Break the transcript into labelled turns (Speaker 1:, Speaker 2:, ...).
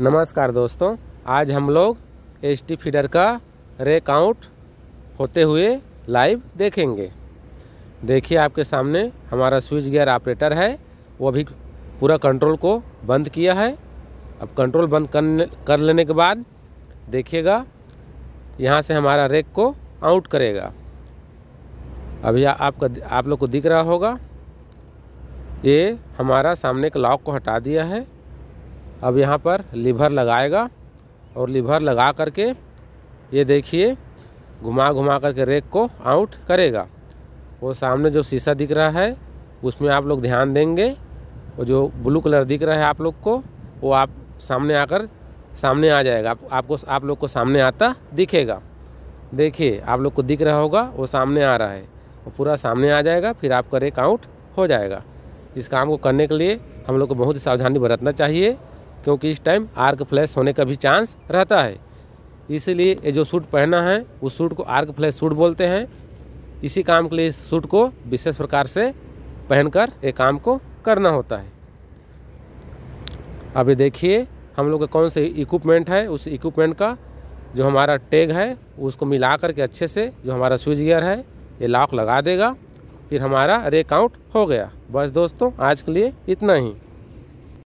Speaker 1: नमस्कार दोस्तों आज हम लोग एस टी फीडर का रेक आउट होते हुए लाइव देखेंगे देखिए आपके सामने हमारा स्विच गियर ऑपरेटर है वो अभी पूरा कंट्रोल को बंद किया है अब कंट्रोल बंद करने कर लेने के बाद देखिएगा यहाँ से हमारा रेक को आउट करेगा अभी आपका आप लोग को दिख रहा होगा ये हमारा सामने का लॉक को हटा दिया है अब यहाँ पर लीवर लगाएगा और लीवर लगा करके ये देखिए घुमा घुमा करके रेक को आउट करेगा वो सामने जो शीशा दिख रहा है उसमें आप लोग ध्यान देंगे और जो ब्लू कलर दिख रहा है आप लोग को वो आप सामने आकर सामने आ जाएगा आप, आपको आप लोग को सामने आता दिखेगा देखिए आप लोग को दिख रहा होगा वो सामने आ रहा है वो पूरा सामने आ जाएगा फिर आपका रेक आउट हो जाएगा इस काम को करने के लिए हम लोग को बहुत ही सावधानी बरतना चाहिए क्योंकि इस टाइम आर्क फ्लैश होने का भी चांस रहता है इसीलिए ये जो सूट पहना है उस सूट को आर्क फ्लैश सूट बोलते हैं इसी काम के लिए इस सूट को विशेष प्रकार से पहनकर ये काम को करना होता है अभी देखिए हम लोग का कौन से इक्विपमेंट है उस इक्विपमेंट का जो हमारा टैग है उसको मिला करके अच्छे से जो हमारा स्विच गियर है ये लॉक लगा देगा फिर हमारा रेक आउट हो गया बस दोस्तों आज के लिए इतना ही